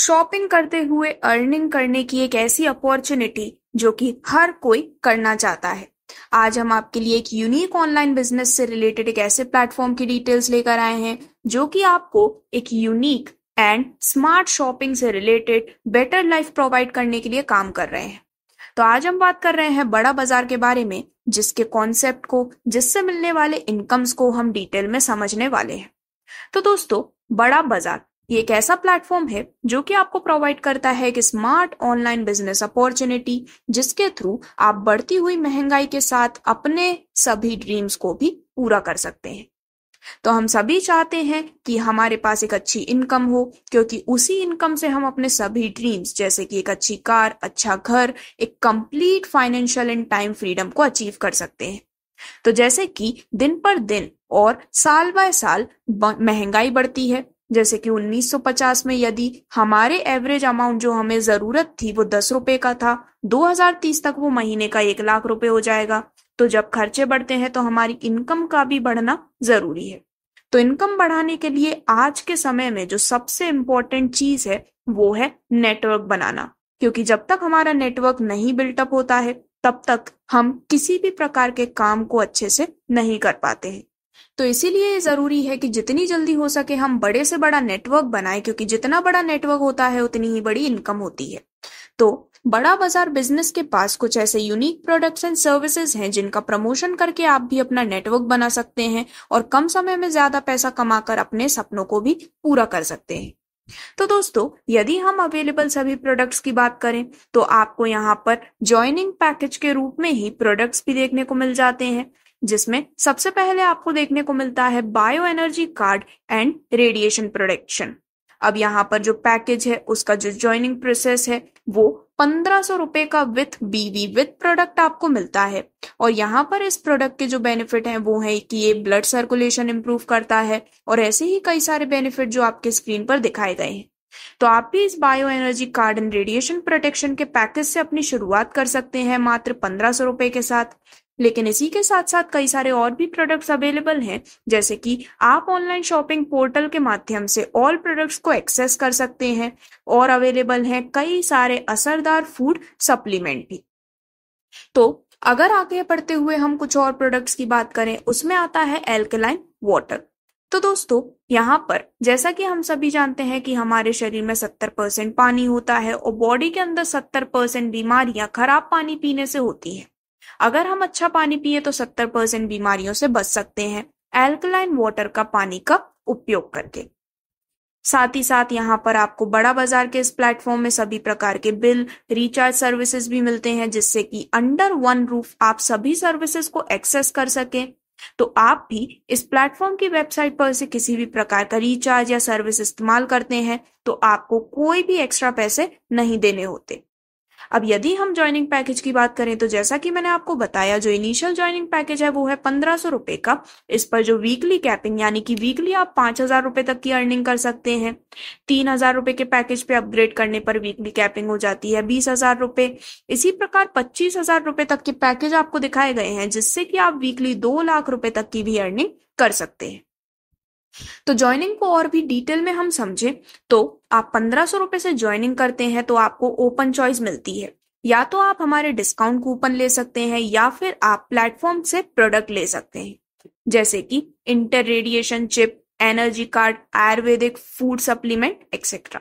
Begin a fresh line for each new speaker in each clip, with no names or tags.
shopping करते हुए earning करने की एक ऐसी अपॉर्चुनिटी जो कि हर कोई करना चाहता है आज हम आपके लिए एक यूनिक ऑनलाइन बिजनेस से रिलेटेड एक ऐसे प्लेटफॉर्म की डिटेल्स लेकर आए हैं जो कि आपको एक यूनिक एंड स्मार्ट शॉपिंग से रिलेटेड बेटर लाइफ प्रोवाइड करने के लिए काम कर रहे हैं तो आज हम बात कर रहे हैं बड़ा बाजार के बारे में जिसके कॉन्सेप्ट को जिससे मिलने वाले इनकम्स को हम डिटेल में समझने वाले हैं तो दोस्तों बड़ा बाजार ये एक ऐसा प्लेटफॉर्म है जो कि आपको प्रोवाइड करता है एक स्मार्ट ऑनलाइन बिजनेस अपॉर्चुनिटी जिसके थ्रू आप बढ़ती हुई महंगाई के साथ अपने सभी ड्रीम्स को भी पूरा कर सकते हैं तो हम सभी चाहते हैं कि हमारे पास एक अच्छी इनकम हो क्योंकि उसी इनकम से हम अपने सभी ड्रीम्स जैसे कि एक अच्छी कार अच्छा घर एक complete financial and time freedom को अचीव कर सकते हैं तो जैसे कि दिन पर दिन और साल बाय साल महंगाई बढ़ती है जैसे कि 1950 में यदि हमारे एवरेज अमाउंट जो हमें ज़रूरत थी वो दस रुपए का था 2030 तक वो महीने का एक लाख रुपए हो जाएगा तो जब खर्चे बढ़ते हैं तो हमारी इनकम का भी बढ़ना ज़रूरी है तो इनकम बढ़ाने के लिए आज के समय में जो सबसे इम्पोर्टेंट चीज़ है वो है नेटवर्क बनाना क्योंकि जब तक हमारा नेटवर्क नहीं बिल्टअप होता है तब तक हम किसी भी प्रकार के काम को अच्छे से नहीं कर पाते हैं तो इसीलिए ज़रूरी है कि जितनी जल्दी हो सके हम बड़े से बड़ा नेटवर्क बनाएं क्योंकि जितना बड़ा नेटवर्क होता है उतनी ही बड़ी इनकम होती है तो बड़ा बाजार बिजनेस के पास कुछ ऐसे यूनिक प्रोडक्ट्स एंड सर्विसेज हैं जिनका प्रमोशन करके आप भी अपना नेटवर्क बना सकते हैं और कम समय में ज्यादा पैसा कमाकर अपने सपनों को भी पूरा कर सकते हैं तो दोस्तों यदि हम अवेलेबल सभी प्रोडक्ट्स की बात करें तो आपको यहाँ पर ज्वाइनिंग पैकेज के रूप में ही प्रोडक्ट्स भी देखने को मिल जाते हैं जिसमें सबसे पहले आपको देखने को मिलता है bio energy card and radiation production अब यहाँ पर जो पैकेज है उसका जो ज्वाइनिंग प्रोसेस है वो पंद्रह सौ रुपए का विथ बीवी विथ प्रोडक्ट आपको मिलता है और यहाँ पर इस प्रोडक्ट के जो बेनिफिट हैं वो है कि ये ब्लड सर्कुलेशन इंप्रूव करता है और ऐसे ही कई सारे बेनिफिट जो आपके स्क्रीन पर दिखाए गए हैं तो आप भी इस bio energy card and radiation protection के पैकेज से अपनी शुरुआत कर सकते हैं मात्र पंद्रह सौ रुपए के साथ लेकिन इसी के साथ साथ कई सारे और भी प्रोडक्ट्स अवेलेबल हैं जैसे कि आप ऑनलाइन शॉपिंग पोर्टल के माध्यम से ऑल प्रोडक्ट्स को एक्सेस कर सकते हैं और अवेलेबल हैं कई सारे असरदार फूड सप्लीमेंट भी तो अगर आगे बढ़ते हुए हम कुछ और प्रोडक्ट्स की बात करें उसमें आता है एल्कलाइन वाटर तो दोस्तों यहाँ पर जैसा कि हम सभी जानते हैं कि हमारे शरीर में 70 परसेंट पानी होता है और बॉडी के अंदर 70 परसेंट बीमारियां खराब पानी पीने से होती है अगर हम अच्छा पानी पिए तो 70 परसेंट बीमारियों से बच सकते हैं एल्कलाइन वाटर का पानी का उपयोग करके साथ ही साथ यहाँ पर आपको बड़ा बाजार के इस प्लेटफॉर्म में सभी प्रकार के बिल रिचार्ज सर्विसेज भी मिलते हैं जिससे कि अंडर वन रूफ आप सभी सर्विसेज को एक्सेस कर सकें तो आप भी इस प्लेटफॉर्म की वेबसाइट पर से किसी भी प्रकार का रिचार्ज या सर्विस इस्तेमाल करते हैं तो आपको कोई भी एक्स्ट्रा पैसे नहीं देने होते अब यदि हम ज्वाइनिंग पैकेज की बात करें तो जैसा कि मैंने आपको बताया जो इनिशियल ज्वाइनिंग पैकेज है वो है पंद्रह सौ रुपए का इस पर जो वीकली कैपिंग यानी कि वीकली आप पांच हजार रुपए तक की अर्निंग कर सकते हैं तीन हजार रुपए के पैकेज पे अपग्रेड करने पर वीकली कैपिंग हो जाती है बीस हजार रुपए इसी प्रकार पच्चीस हजार रुपए तक के पैकेज आपको दिखाए गए हैं जिससे कि आप वीकली दो लाख रुपए तक की भी अर्निंग कर सकते हैं तो ज्वाइनिंग को और भी डिटेल में हम समझें तो आप पंद्रह सौ रुपए से ज्वाइनिंग करते हैं तो आपको ओपन चॉइस मिलती है या तो आप हमारे डिस्काउंट कूपन ले सकते हैं या फिर आप प्लेटफॉर्म से प्रोडक्ट ले सकते हैं जैसे कि inter radiation chip energy card ayurvedic food supplement etcetera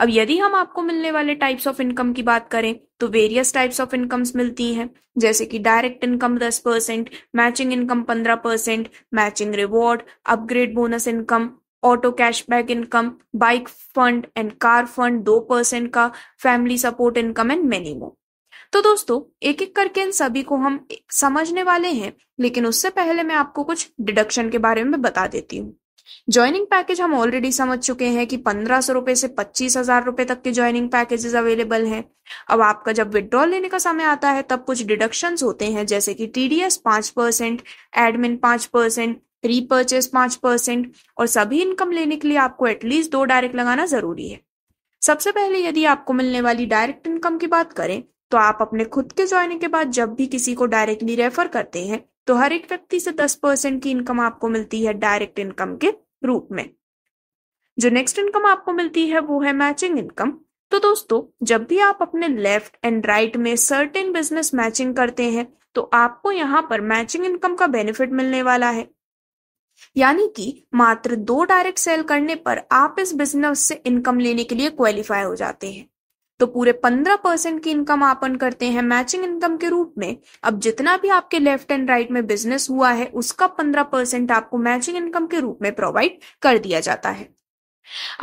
अब यदि हम आपको मिलने वाले टाइप्स ऑफ इनकम की बात करें तो वेरियस टाइप्स ऑफ इनकम्स मिलती हैं जैसे कि डायरेक्ट इनकम दस परसेंट मैचिंग इनकम पंद्रह percent matching reward upgrade bonus income auto cashback income bike fund and car fund दो परसेंट का family support income and many more तो दोस्तों एक एक करके इन सभी को हम समझने वाले हैं लेकिन उससे पहले मैं आपको कुछ डिडक्शन के बारे में बता देती हूँ ज्वाइनिंग पैकेज हम ऑलरेडी समझ चुके हैं कि पंद्रह सौ रुपए से पच्चीस हजार रुपए तक के ज्वाइनिंग पैकेजेस अवेलेबल हैं अब आपका जब विड्रॉल लेने का समय आता है तब कुछ डिडक्शंस होते हैं जैसे कि टीडीएस पांच परसेंट एडमिन पांच परसेंट रीपर्चेस पांच परसेंट और सभी इनकम लेने के लिए आपको एटलीस्ट दो डायरेक्ट लगाना जरूरी है सबसे पहले यदि आपको मिलने वाली डायरेक्ट इनकम की बात करें तो आप अपने खुद के ज्वाइनिंग के बाद जब भी किसी को डायरेक्टली रेफर करते हैं तो हर एक व्यक्ति से दस परसेंट की इनकम आपको मिलती है डायरेक्ट इनकम के रूप में जो नेक्स्ट इनकम आपको मिलती है वो है मैचिंग इनकम तो दोस्तों जब भी आप अपने लेफ्ट एंड राइट में सर्टेन बिजनेस मैचिंग करते हैं तो आपको यहाँ पर मैचिंग इनकम का बेनिफिट मिलने वाला है यानी कि मात्र दो डायरेक्ट सेल करने पर आप इस बिजनेस से इनकम लेने के लिए क्वालिफाई हो जाते हैं तो पूरे पंद्रह परसेंट की इनकम आप अर्न करते हैं मैचिंग इनकम के रूप में अब जितना भी आपके लेफ्ट एंड राइट में बिजनेस हुआ है उसका पंद्रह परसेंट आपको मैचिंग इनकम के रूप में प्रोवाइड कर दिया जाता है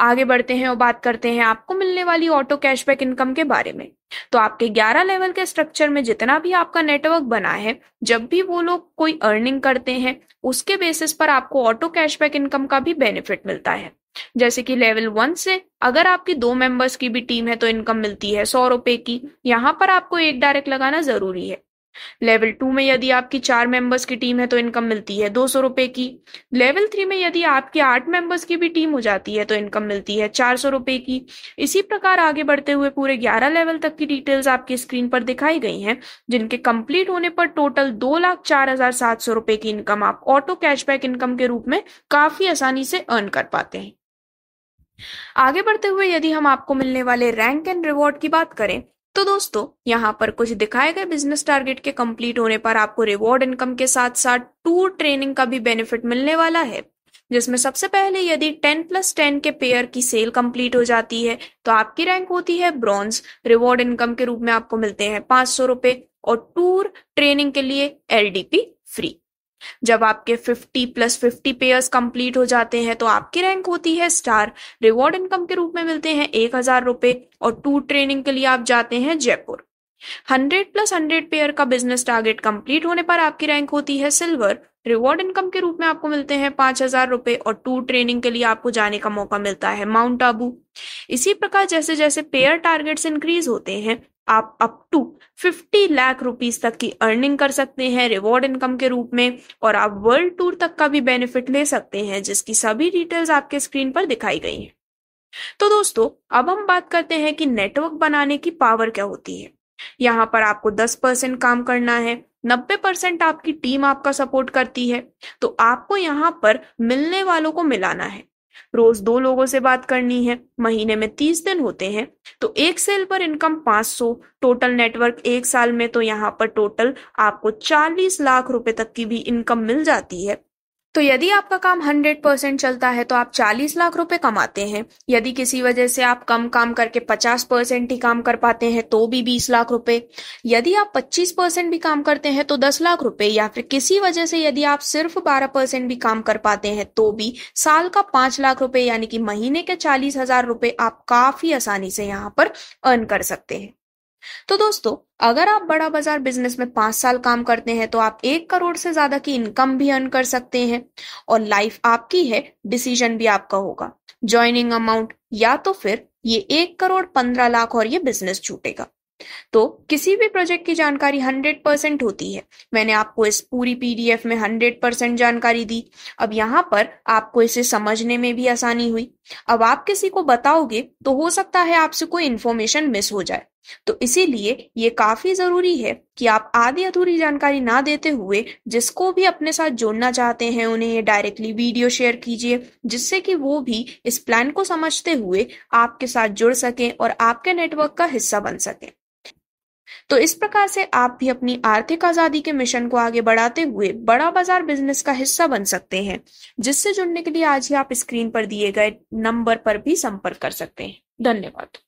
आगे बढ़ते हैं और बात करते हैं आपको मिलने वाली ऑटो कैशबैक इनकम के बारे में तो आपके 11 लेवल के स्ट्रक्चर में जितना भी आपका नेटवर्क बना है जब भी वो लोग कोई अर्निंग करते हैं उसके बेसिस पर आपको ऑटो कैशबैक इनकम का भी बेनिफिट मिलता है जैसे कि लेवल वन से अगर आपकी दो मेंबर्स की भी टीम है तो इनकम मिलती है सौ रुपए की यहाँ पर आपको एक डायरेक्ट लगाना जरूरी है लेवल टू में यदि आपकी चार मेंबर्स की टीम है तो इनकम मिलती है दो सौ रुपए की लेवल थ्री में यदि आपके आठ मेंबर्स की भी टीम हो जाती है तो इनकम मिलती है चार सौ रुपए की इसी प्रकार आगे बढ़ते हुए पूरे ग्यारह लेवल तक की डिटेल्स आपकी स्क्रीन पर दिखाई गई हैं जिनके कंप्लीट होने पर टोटल दो लाख चार हजार सात सौ रुपए की इनकम आप ऑटो कैशबैक इनकम के रूप में काफी आसानी से अर्न कर पाते हैं आगे बढ़ते हुए यदि हम आपको मिलने वाले रैंक एंड रिवॉर्ड की बात करें तो दोस्तों यहाँ पर कुछ दिखाए गए बिजनेस टारगेट के कंप्लीट होने पर आपको रिवॉर्ड इनकम के साथ साथ टूर ट्रेनिंग का भी बेनिफिट मिलने वाला है जिसमें सबसे पहले यदि 10 प्लस टेन के पेयर की सेल कंप्लीट हो जाती है तो आपकी रैंक होती है ब्रॉन्ज रिवॉर्ड इनकम के रूप में आपको मिलते हैं पांच सौ रुपए और टूर ट्रेनिंग के लिए एलडीपी फ्री जब आपके 50 प्लस 50 पेयर्स कंप्लीट हो जाते हैं तो आपकी रैंक होती है स्टार रिवॉर्ड इनकम के रूप में मिलते हैं एक हजार रुपए और टूर ट्रेनिंग के लिए आप जाते हैं Jaipur hundred plus hundred pair का बिजनेस टारगेट कंप्लीट होने पर आपकी रैंक होती है सिल्वर रिवॉर्ड इनकम के रूप में आपको मिलते हैं पांच हजार रुपए और टूर ट्रेनिंग के लिए आपको जाने का मौका मिलता है माउंट आबू इसी प्रकार जैसे जैसे पेयर टारगेट्स इंक्रीज होते हैं आप अप टू 50 लाख रुपीस तक की अर्निंग कर सकते हैं रिवॉर्ड इनकम के रूप में और आप वर्ल्ड टूर तक का भी बेनिफिट ले सकते हैं जिसकी सभी डिटेल्स आपके स्क्रीन पर दिखाई गई हैं तो दोस्तों अब हम बात करते हैं कि नेटवर्क बनाने की पावर क्या होती है यहाँ पर आपको 10 परसेंट काम करना है 90 परसेंट आपकी टीम आपका सपोर्ट करती है तो आपको यहाँ पर मिलने वालों को मिलाना है रोज दो लोगों से बात करनी है महीने में तीस दिन होते हैं तो एक सेल पर इनकम पांच सौ टोटल नेटवर्क एक साल में तो यहाँ पर टोटल आपको चालीस लाख रुपए तक की भी इनकम मिल जाती है तो यदि आपका काम 100 परसेंट चलता है तो आप 40 लाख रुपए कमाते हैं यदि किसी वजह से आप कम काम करके 50 परसेंट ही काम कर पाते हैं तो भी 20 लाख रुपए यदि आप 25 परसेंट भी काम करते हैं तो 10 लाख रुपए या फिर किसी वजह से यदि आप सिर्फ 12 परसेंट भी काम कर पाते हैं तो भी साल का पांच लाख रुपए यानी कि महीने के चालीस हजार रुपए आप काफी आसानी से यहाँ पर अर्न कर सकते हैं तो दोस्तों अगर आप बड़ा बाजार बिजनेस में पांच साल काम करते हैं तो आप एक करोड़ से ज्यादा की इनकम भी अर्न कर सकते हैं और लाइफ आपकी है डिसीजन भी आपका होगा ज्वाइनिंग अमाउंट या तो फिर ये एक करोड़ पंद्रह लाख और ये बिजनेस छूटेगा तो किसी भी प्रोजेक्ट की जानकारी 100 परसेंट होती है मैंने आपको इस पूरी पीडीएफ में 100 परसेंट जानकारी दी अब यहां पर आपको इसे समझने में भी आसानी हुई अब आप किसी को बताओगे तो हो सकता है आपसे कोई इन्फॉर्मेशन मिस हो जाए तो इसीलिए ये काफी जरूरी है कि आप आधी अधूरी जानकारी ना देते हुए जिसको भी अपने साथ जोड़ना चाहते हैं उन्हें डायरेक्टली वीडियो शेयर कीजिए जिससे कि वो भी इस प्लान को समझते हुए आपके साथ जुड़ सके और आपके नेटवर्क का हिस्सा बन सके तो इस प्रकार से आप भी अपनी आर्थिक आजादी के मिशन को आगे बढ़ाते हुए बड़ा बाजार बिजनेस का हिस्सा बन सकते हैं जिससे जुड़ने के लिए आज ही आप स्क्रीन पर दिए गए नंबर पर भी संपर्क कर सकते हैं धन्यवाद